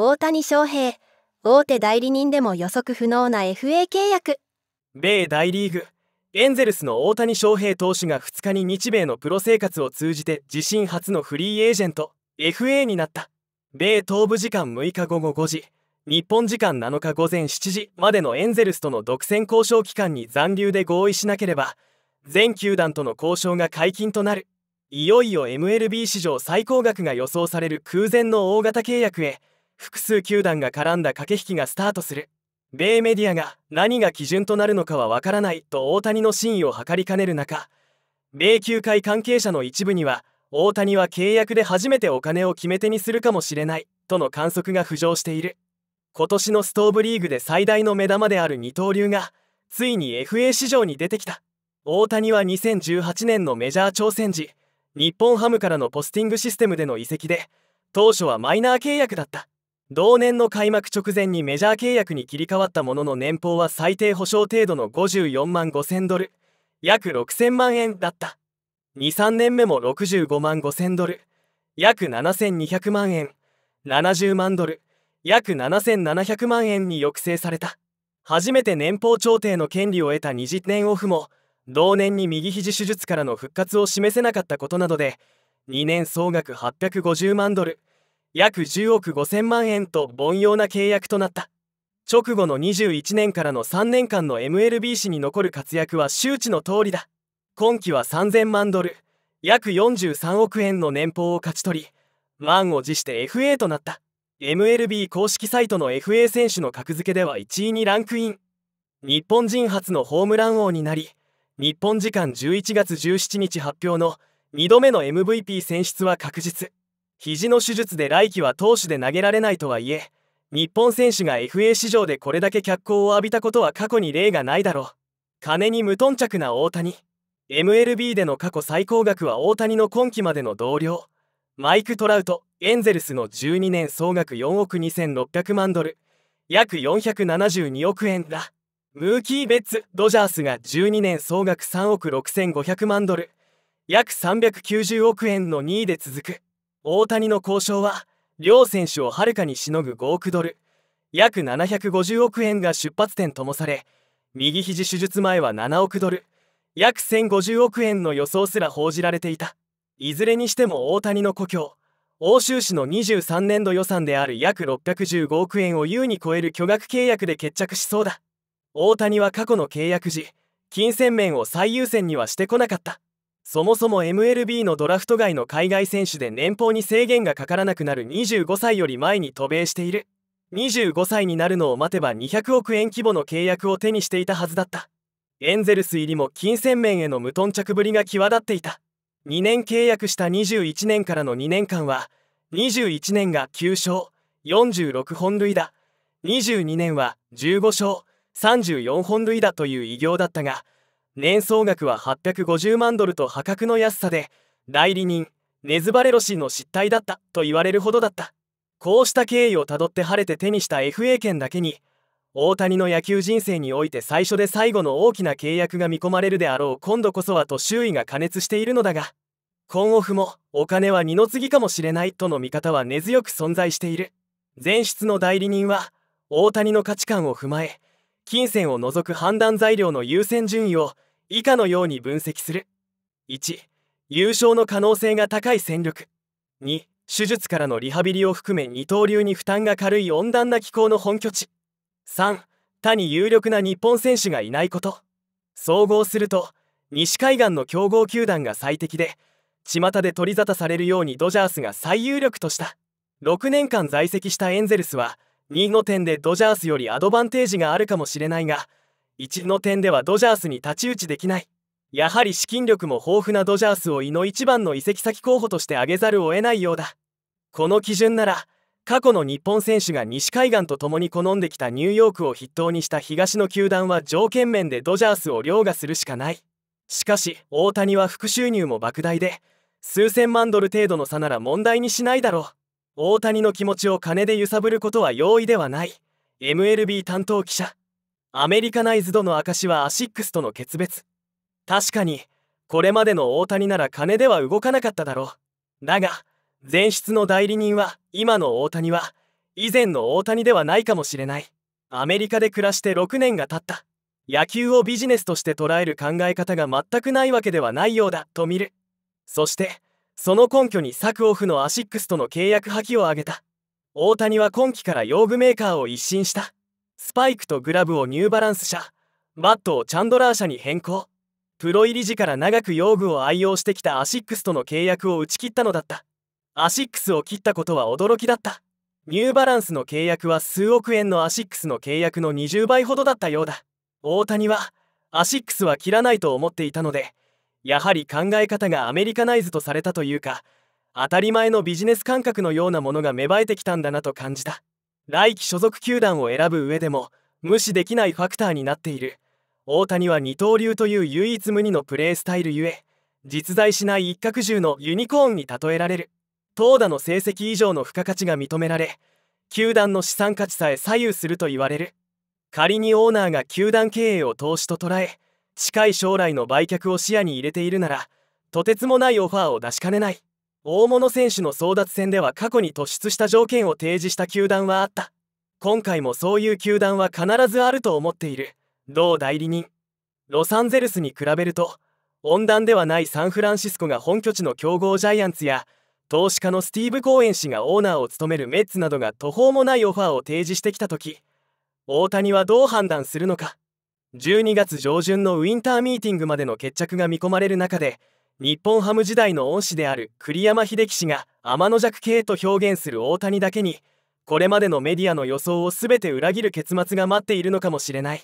大谷翔平大手代理人でも予測不能な FA 契約米大リーグエンゼルスの大谷翔平投手が2日に日米のプロ生活を通じて自身初のフリーエージェント FA になった米東部時間6日午後5時日本時間7日午前7時までのエンゼルスとの独占交渉期間に残留で合意しなければ全球団との交渉が解禁となるいよいよ MLB 史上最高額が予想される空前の大型契約へ複数球団が絡んだ駆け引きがスタートする米メディアが何が基準となるのかはわからないと大谷の真意を図りかねる中米球界関係者の一部には大谷は契約で初めてお金を決め手にするかもしれないとの観測が浮上している今年のストーブリーグで最大の目玉である二刀流がついに FA 市場に出てきた大谷は2018年のメジャー挑戦時日本ハムからのポスティングシステムでの移籍で当初はマイナー契約だった同年の開幕直前にメジャー契約に切り替わったものの年俸は最低保証程度の54万5000ドル約6000万円だった23年目も65万5000ドル約7200万円70万ドル約7700万円に抑制された初めて年俸調停の権利を得た20年オフも同年に右肘手術からの復活を示せなかったことなどで2年総額850万ドル約10億5000万円と凡庸な契約となった直後の21年からの3年間の MLB 史に残る活躍は周知の通りだ今季は3000万ドル約43億円の年俸を勝ち取り満を持して FA となった MLB 公式サイトの FA 選手の格付けでは1位にランクイン日本人初のホームラン王になり日本時間11月17日発表の2度目の MVP 選出は確実肘の手術で来季は投手で投げられないとはいえ日本選手が FA 市場でこれだけ脚光を浴びたことは過去に例がないだろう金に無頓着な大谷 MLB での過去最高額は大谷の今季までの同僚マイク・トラウトエンゼルスの12年総額4億2600万ドル約472億円だムーキー・ベッツドジャースが12年総額3億6500万ドル約390億円の2位で続く大谷の交渉は両選手をはるかにしのぐ5億ドル約750億円が出発点ともされ右肘手術前は7億ドル約1050億円の予想すら報じられていたいずれにしても大谷の故郷欧州市の23年度予算である約615億円を優に超える巨額契約で決着しそうだ大谷は過去の契約時金銭面を最優先にはしてこなかったそもそも MLB のドラフト外の海外選手で年俸に制限がかからなくなる25歳より前に渡米している25歳になるのを待てば200億円規模の契約を手にしていたはずだったエンゼルス入りも金銭面への無頓着ぶりが際立っていた2年契約した21年からの2年間は21年が9勝46本塁打22年は15勝34本塁打という偉業だったが年総額は850万ドルと破格の安さで代理人ネズバレロ氏の失態だったと言われるほどだったこうした経緯をたどって晴れて手にした FA 権だけに大谷の野球人生において最初で最後の大きな契約が見込まれるであろう今度こそはと周囲が過熱しているのだがコンオフもお金は二の次かもしれないとの見方は根強く存在している前出の代理人は大谷の価値観を踏まえ金銭を除く判断材料の優先順位を以下のように分析する1優勝の可能性が高い戦力2手術からのリハビリを含め二刀流に負担が軽い温暖な気候の本拠地3他に有力な日本選手がいないこと総合すると西海岸の強豪球団が最適で巷で取り沙汰されるようにドジャースが最有力とした6年間在籍したエンゼルスは2の点でドジャースよりアドバンテージがあるかもしれないが一の点ではドジャースに太刀打ちできないやはり資金力も豊富なドジャースを胃の一番の移籍先候補として挙げざるを得ないようだこの基準なら過去の日本選手が西海岸と共に好んできたニューヨークを筆頭にした東の球団は条件面でドジャースを凌駕するしかないしかし大谷は副収入も莫大で数千万ドル程度の差なら問題にしないだろう大谷の気持ちを金で揺さぶることは容易ではない MLB 担当記者アメリカナイズドの証はアシックスとの決別確かにこれまでの大谷なら金では動かなかっただろうだが前室の代理人は今の大谷は以前の大谷ではないかもしれないアメリカで暮らして6年が経った野球をビジネスとして捉える考え方が全くないわけではないようだと見るそしてその根拠に策オフのアシックスとの契約破棄を挙げた大谷は今季から用具メーカーを一新したスパイクとグラブをニューバランス社バットをチャンドラー社に変更プロ入り時から長く用具を愛用してきたアシックスとの契約を打ち切ったのだったアシックスを切ったことは驚きだったニューバランスの契約は数億円のアシックスの契約の20倍ほどだったようだ大谷はアシックスは切らないと思っていたのでやはり考え方がアメリカナイズとされたというか当たり前のビジネス感覚のようなものが芽生えてきたんだなと感じた来季所属球団を選ぶ上でも無視できないファクターになっている大谷は二刀流という唯一無二のプレースタイルゆえ実在しない一角獣のユニコーンに例えられる投打の成績以上の付加価値が認められ球団の資産価値さえ左右すると言われる仮にオーナーが球団経営を投資と捉え近い将来の売却を視野に入れているならとてつもないオファーを出しかねない大物選手の争奪戦では過去に突出した条件を提示した球団はあった今回もそういう球団は必ずあると思っている同代理人ロサンゼルスに比べると温暖ではないサンフランシスコが本拠地の強豪ジャイアンツや投資家のスティーブ・コーエン氏がオーナーを務めるメッツなどが途方もないオファーを提示してきた時大谷はどう判断するのか12月上旬のウィンターミーティングまでの決着が見込まれる中で日本ハム時代の恩師である栗山英樹氏が天の弱系と表現する大谷だけにこれまでのメディアの予想を全て裏切る結末が待っているのかもしれない。